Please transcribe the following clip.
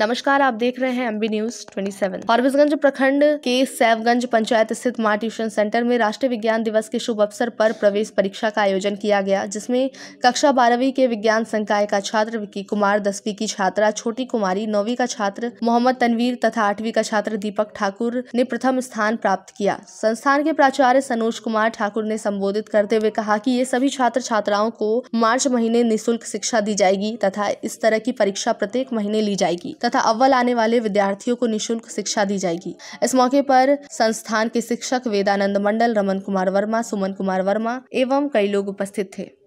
नमस्कार आप देख रहे हैं एमबी न्यूज 27 हॉरबिसगंज प्रखंड के सैवगंज पंचायत स्थित माँ ट्यूशन सेंटर में राष्ट्रीय विज्ञान दिवस के शुभ अवसर पर प्रवेश परीक्षा का आयोजन किया गया जिसमें कक्षा बारहवीं के विज्ञान संकाय का छात्र विकी कुमार दसवीं की छात्रा छोटी कुमारी नौवीं का छात्र मोहम्मद तनवीर तथा आठवीं का छात्र दीपक ठाकुर ने प्रथम स्थान प्राप्त किया संस्थान के प्राचार्य सनोज कुमार ठाकुर ने संबोधित करते हुए कहा की ये सभी छात्र छात्राओं को मार्च महीने निःशुल्क शिक्षा दी जाएगी तथा इस तरह की परीक्षा प्रत्येक महीने ली जाएगी तथा अव्वल आने वाले विद्यार्थियों को निःशुल्क शिक्षा दी जाएगी इस मौके पर संस्थान के शिक्षक वेदानंद मंडल रमन कुमार वर्मा सुमन कुमार वर्मा एवं कई लोग उपस्थित थे